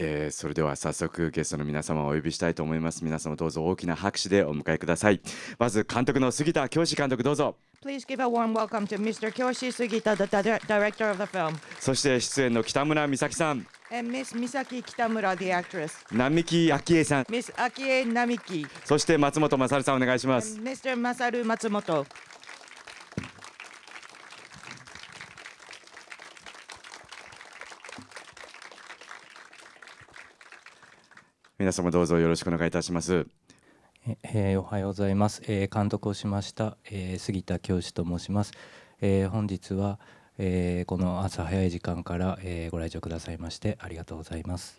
えー、それでは早速ゲストの皆様をお呼びしたいと思います皆様どうぞ大きな拍手でお迎えくださいまず監督の杉田教師監督どうぞ Please give a warm welcome to Mr. t h e director of the film. そして出演の北村美咲さん。And Miss the actress. 並木昭恵さん。Miss 昭恵並木。そして松本勝さんお願いします。Mr. 勝松本。皆様どうぞよろしくお願いいたします。えー、おはようございます、えー、監督をしました、えー、杉田教師と申します、え本日は、えこの朝早い時間から、えご来場くださいましてありがとうございます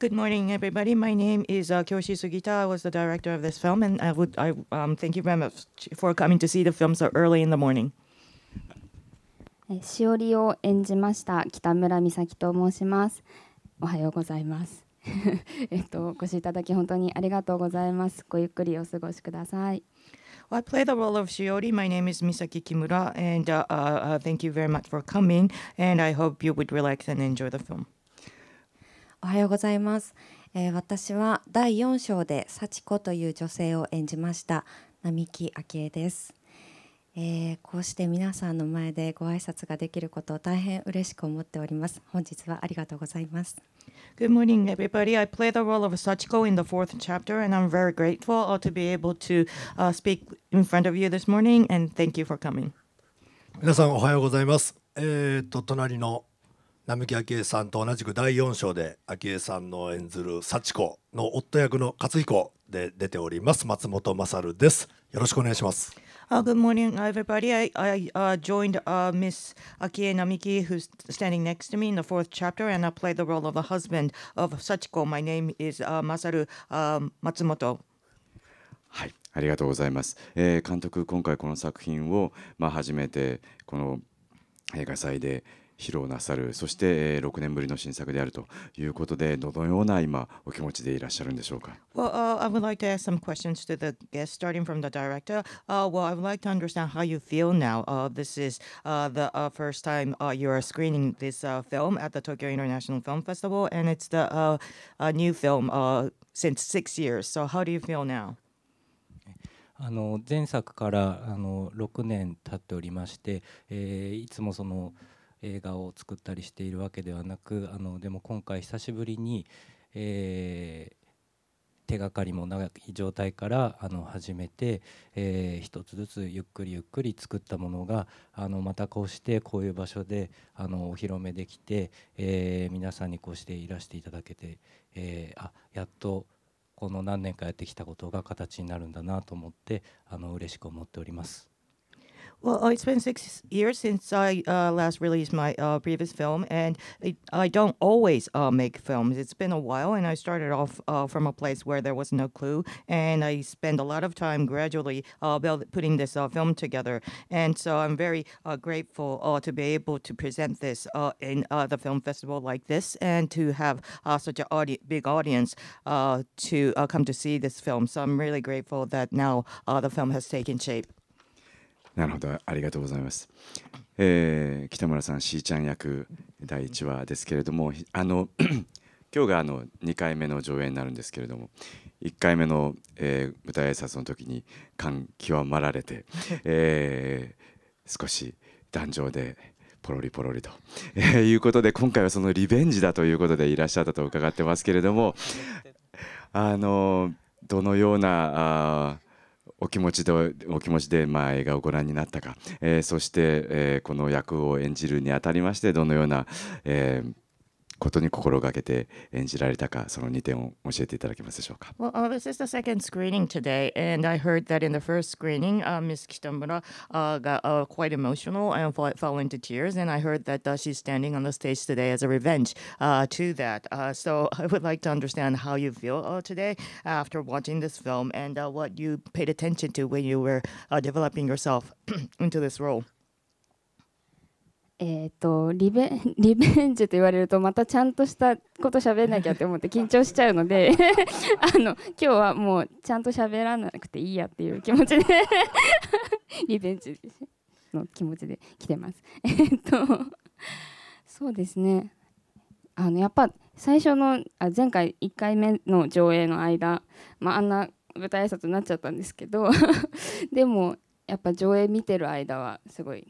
Good morning, everybody. My name is uh, Kyoshi Sugita. I was the director of this film, and I would I um, thank you very much for coming to see the film so early in the morning. しおりを演じました北村美咲と申します。おはようございます。えっと、お越しいただき本当にありがとうございます。ごゆっくりお過ごしください。Well, I play the role of Shiori. My name is Misaki Kimura, and uh, uh, thank you very much for coming. And I hope you would relax and enjoy the film. おはようございます。えー、私は第4章で幸子という女性を演じました。並木昭恵です。えー、こうして皆さんの前でご挨拶ができることを大変嬉しく思っております。本日はありがとうございます。Good morning, everybody. I play the role of Sachiko in the fourth chapter, and I'm very grateful to be able to、uh, speak in front of you this morning, and thank you for coming. 皆さん、おはようございます。えー、っと、隣の並木昭恵さんと同じく第4章で昭恵さんの演ずる幸子の夫役の勝彦で出ております松本勝です。よろしくお願いします。Uh, good morning, everybody. I, I uh, joined uh, Miss Akie Namiki, who's standing next to me in the fourth chapter, and I play the role of a husband of Sachiko. My name is uh, Masaru uh, Matsumoto. はい、ありがとうございます。えー、監督、今回この作品を、まあ、初めてこの映画祭で、披露なさるそして6年ぶりの新作であるということでどのような今お気持ちでいらっしゃるんでしょうか Well,、uh, I would like to ask some questions to the guests starting from the director.、Uh, well, I would like to understand how you feel now.、Uh, this is、uh, the、uh, first time、uh, you are screening this、uh, film at the Tokyo International Film Festival and it's the、uh, a new film、uh, since six years. So how do you feel now? あの前作からあの6年経っておりまして、えー、いつもその、うん映画を作ったりしているわけではなくあのでも今回久しぶりに、えー、手がかりもない状態からあの始めて、えー、一つずつゆっくりゆっくり作ったものがあのまたこうしてこういう場所であのお披露目できて、えー、皆さんにこうしていらしていただけて、えー、あやっとこの何年かやってきたことが形になるんだなと思ってあの嬉しく思っております。Well, uh, it's been six years since I uh, last released my uh, previous film, and it, I don't always uh, make films. It's been a while, and I started off uh, from a place where there was no clue, and I spend a lot of time gradually build, putting this film together. And so I'm very grateful to be able to present this in the film festival like this, and to have such a audi- big audience to come to see this film. So I'm really grateful that now the film has taken shape. なるほど、ありがとうございます。えー、北村さん、しーちゃん役第1話ですけれども、あの 今日があの2回目の上演になるんですけれども、1回目の、えー、舞台挨拶の時に感極まられて、えー、少し壇上でポロリポロリと、えー、いうことで今回はそのリベンジだということでいらっしゃったと伺ってますけれども、あのどのようなあお気持ちでお気持ちで、まあ、映画をご覧になったか、えー、そして、えー、この役を演じるにあたりましてどのような、えーことに心がけて演じられたか、その2点を教えていただけますでしょうか。Well,、uh, this is the second screening today, and I heard that in the first screening,、uh, Miss Kitamura、uh, got、uh, quite emotional and fell into tears, and I heard that、uh, she's standing on the stage today as a revenge uh, to that. Uh, so I would like to understand how you feel uh, today after watching this film and uh, what you paid attention to when you were uh, developing yourself into this role. えーと、リベ リベンジと言われるとまたちゃんとしたこと喋んなきゃって思って緊張しちゃうので あの今日はもうちゃんと喋らなくていいやっていう気持ちで リベンジの気持ちで来てます。えー、っとそうですねあのやっぱ最初のあ前回1回目の上映の間、まあ、あんな舞台挨拶になっちゃったんですけどでもやっぱ上映見てる間はすごい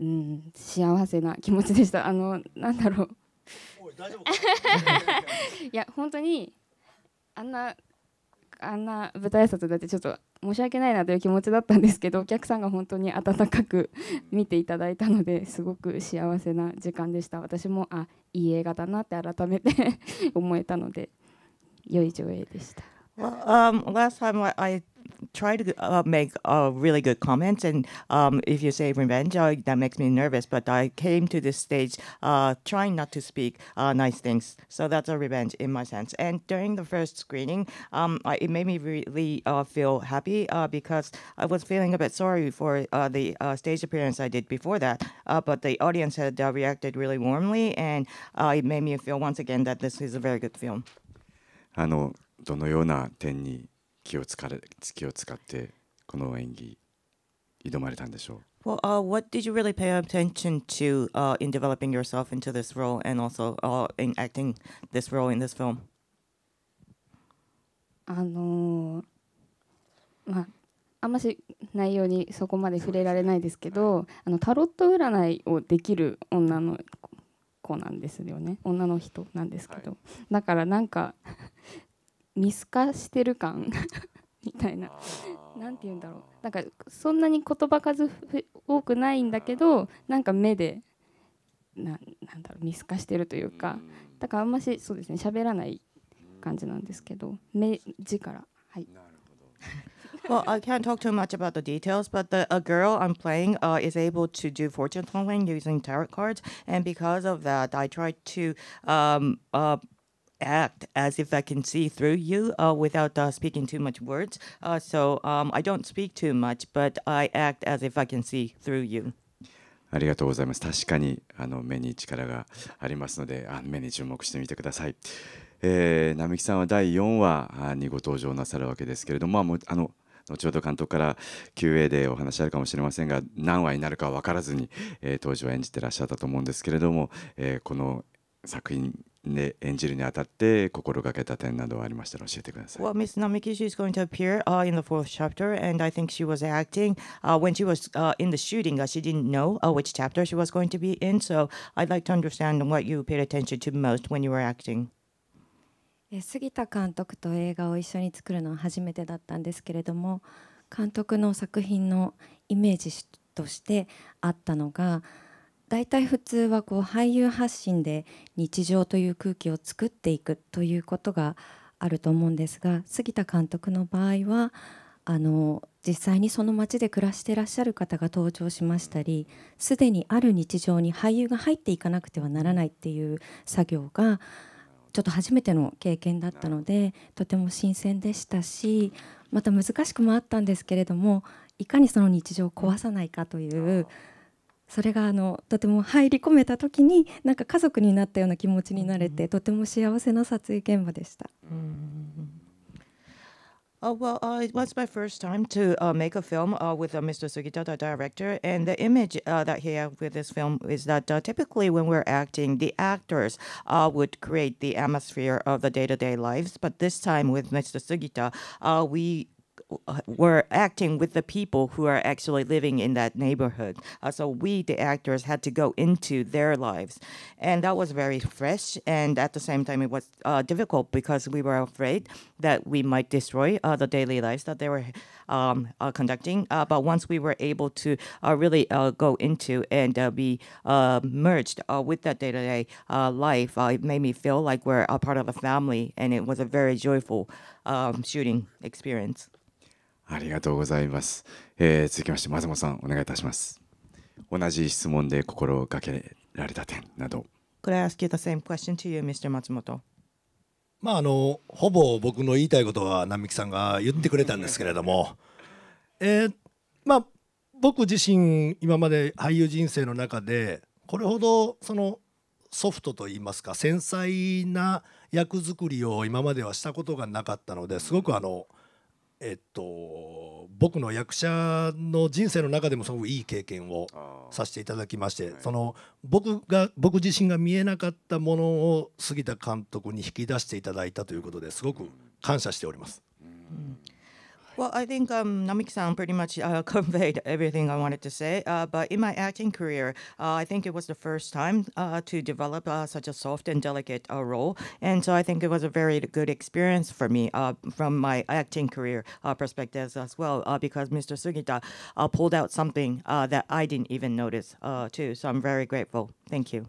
うん、幸せな気持ちでした。あの、なんだろう。いや、本当に。あんな。あんな舞台挨拶だって、ちょっと申し訳ないなという気持ちだったんですけど、お客さんが本当に温かく見ていただいたので、すごく幸せな時間でした。私も、あ、いい映画だなって改めて 思えたので、良い上映でした。Well, um, last time I try to uh, make uh, really good comments. And um, if you say revenge, uh, that makes me nervous. But I came to this stage uh, trying not to speak uh, nice things. So that's a revenge in my sense. And during the first screening, um, I, it made me really uh, feel happy because I was feeling a bit sorry for the stage appearance I did before that. but the audience had reacted really warmly, and it made me feel once again that this is a very good film. あのどのような点に気を使れ気を使ってこの演技挑まれたんでしょう Well, uh, what did you really pay attention to uh, in developing yourself into this role and also uh, in acting this role in this film? あのまああんまし内容にそこまで触れられないですけどあのタロット占いをできる女の子なんですよね女の人なんですけど、はい、だからなんか見透かしてる感みたいな何て言うんだろうなんかそんなに言葉数多くないんだけどなんか目でななんだろう見透かしてるというかだからあんましそうですね喋らない感じなんですけど目力はい。well, I can't talk too much about the details, but the a girl I'm playing uh, is able to do fortune telling using tarot cards, and because of that, I tried to um, uh, act as if I can see through you uh, without uh, speaking too much words. Uh, so um, I don't speak too much, but I act as if I can see through you. ありがとうございます。確かにあの目に力がありますので、あの目に注目してみてください。えー、並木さんは第4話にご登場なさるわけですけれども、まあ、あの後ほど監督から QA でお話あるかもしれませんが何話になるかは分からずに、えー、当時は演じてらっしゃったと思うんですけれども、えー、この作品で演じるにあたって心がけた点などありましたら教えてください。Well, Miss Namiki, she's going to appear、uh, in the fourth chapter, and I think she was acting、uh, when she was、uh, in the shooting. Uh, she didn't know uh, which chapter she was going to be in, so I'd like to understand what you paid attention to most when you were acting. 杉田監督と映画を一緒に作るのは初めてだったんですけれども監督の作品のイメージとしてあったのが「大体普通はこう俳優発信で日常という空気を作っていくということがあると思うんですが杉田監督の場合はあの実際にその町で暮らしていらっしゃる方が登場しましたりすでにある日常に俳優が入っていかなくてはならないっていう作業がちょっと初めての経験だったのでとても新鮮でしたしまた難しくもあったんですけれどもいかにその日常を壊さないかという。それがあのとても入り込めた時になんか家族になったような気持ちになれて、うん、とても幸せな撮影現場でした。うん Uh, well, uh, it was my first time to uh, make a film with Mr. Sugita, the director, and the image that he had with this film is that typically when we're acting, the actors would create the atmosphere of the day-to-day lives, but this time with Mr. Sugita, we were acting with the people who are actually living in that neighborhood. Uh, so we, the actors, had to go into their lives. And that was very fresh. And at the same time, it was uh, difficult because we were afraid that we might destroy uh, the daily lives that they were um, uh, conducting. Uh, but once we were able to uh, really go into and be merged with that day to day life, it made me feel like we're a part of a family. And it was a very joyful um, shooting experience. ありがとうございます。えー、続きまして、松本さん、お願いいたします。同じ質問で心がけられた点など。Could I ask you the same question to you, Mr. 松本？まああのほぼ僕の言いたいことは南木さんが言ってくれたんですけれども、えー、まあ僕自身今まで俳優人生の中でこれほどそのソフトといいますか繊細な役作りを今まではしたことがなかったのですごくあのえっと、僕の役者の人生の中でもすごくいい経験をさせていただきまして、はい、その僕が僕自身が見えなかったものを杉田監督に引き出していただいたということですごく感謝しております。うん Well, I think um, Namik-san pretty much uh, conveyed everything I wanted to say. Uh, but in my acting career, uh, I think it was the first time uh, to develop uh, such a soft and delicate uh, role, and so I think it was a very good experience for me from my acting career perspectives as well. because Mr. Sugita pulled out something that I didn't even notice too, so I'm very grateful. Thank you.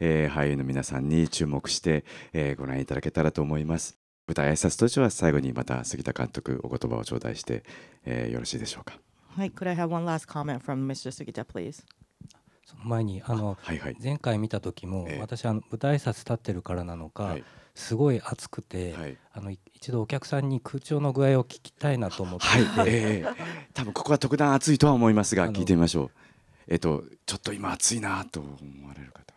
えー、俳優の皆さんに注目して、えー、ご覧いただけたらと思います。Eh, 舞台挨拶としては最後にまた杉田監督お言葉を頂戴して、えー、よろしいでしょうか。はい、could I have one last comment from Mr. Sugita, please? その前にあのはいはい、前回見た時も、えー、私あの舞台挨拶立ってるからなのか、はい、すごい暑くて、はい、あの一度お客さんに空調の具合を聞きたいなと思って、はいえー、多分ここは特段暑いとは思いますが聞いてみましょう。えっ、ー、とちょっと今暑いなと思われる方、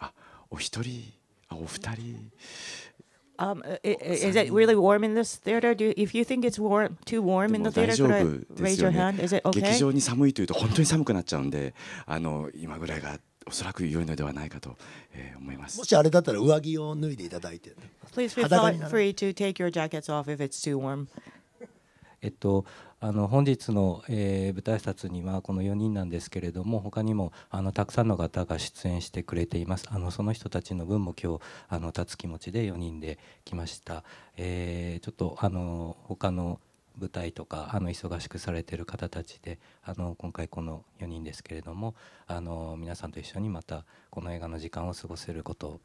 あお一人あお二人。Um, is, is it really warm in this theater? Do you, if you think it's warm, too warm in the theater, could I raise your hand? Is it okay? 劇場に寒いというと本当に寒くなっちゃうんで、あの今ぐらいがおそらく良いのではないかと、えー、思います。もしあれだったら上着を脱いでいただいて。Please feel free to take your jackets off if it's too warm. えっとあの本日の、えー、舞台挨拶にはこの4人なんですけれども他にもあのたくさんの方が出演してくれていますあのその人たちの分も今日あの立つ気持ちで4人で来ました、えー、ちょっとあの他の舞台とかあの忙しくされてる方たちであの今回この4人ですけれどもあの皆さんと一緒にまたこの映画の時間を過ごせることを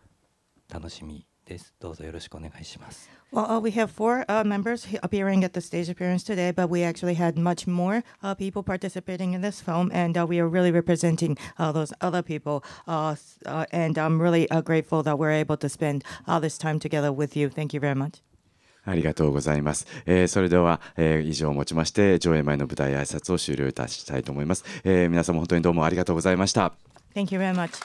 楽しみですどうぞよろしくお願いします Well, uh, we have four uh, members appearing at the stage appearance today, but we actually had much more uh, people participating in this film, and we are really representing those other people. and I'm really grateful that we're able to spend all this time together with you. Thank you very much. ありがとうございます。えー、それでは、えー、以上をもちまして、上映前の舞台挨拶を終了いたしたいと思います。えー、皆様本当にどうもありがとうございました。Thank you very much.